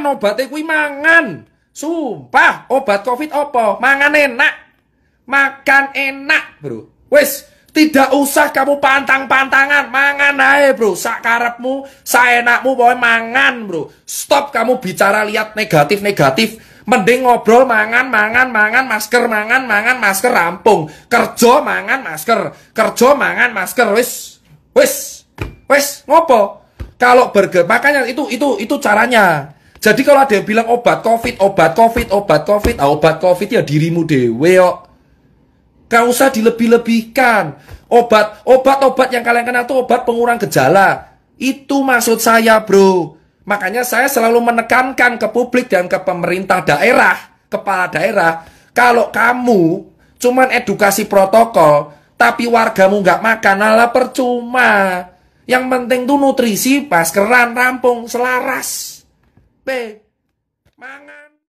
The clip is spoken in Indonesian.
mangan obate kuwi mangan. Sumpah, obat Covid apa? Mangan enak. Makan enak, Bro. Wes, tidak usah kamu pantang-pantangan, mangan aja bro, sakarepmu, saenakmu, boy mangan bro. Stop kamu bicara lihat negatif-negatif, mending ngobrol mangan, mangan, mangan, masker, mangan, mangan, masker, rampung. Kerja mangan, masker, kerja mangan, masker, wis, wis, wis, ngopo. Kalau burger, makanya itu, itu, itu caranya. Jadi kalau ada yang bilang obat covid, obat covid, obat covid, ah, obat covid ya dirimu dewe yo. Gak usah dilebih-lebihkan. Obat, obat-obat yang kalian kenal itu obat pengurang gejala. Itu maksud saya bro. Makanya saya selalu menekankan ke publik dan ke pemerintah daerah, kepala daerah. Kalau kamu cuman edukasi protokol, tapi wargamu nggak makan, ala percuma. Yang penting tuh nutrisi, pas keran rampung, selaras mangan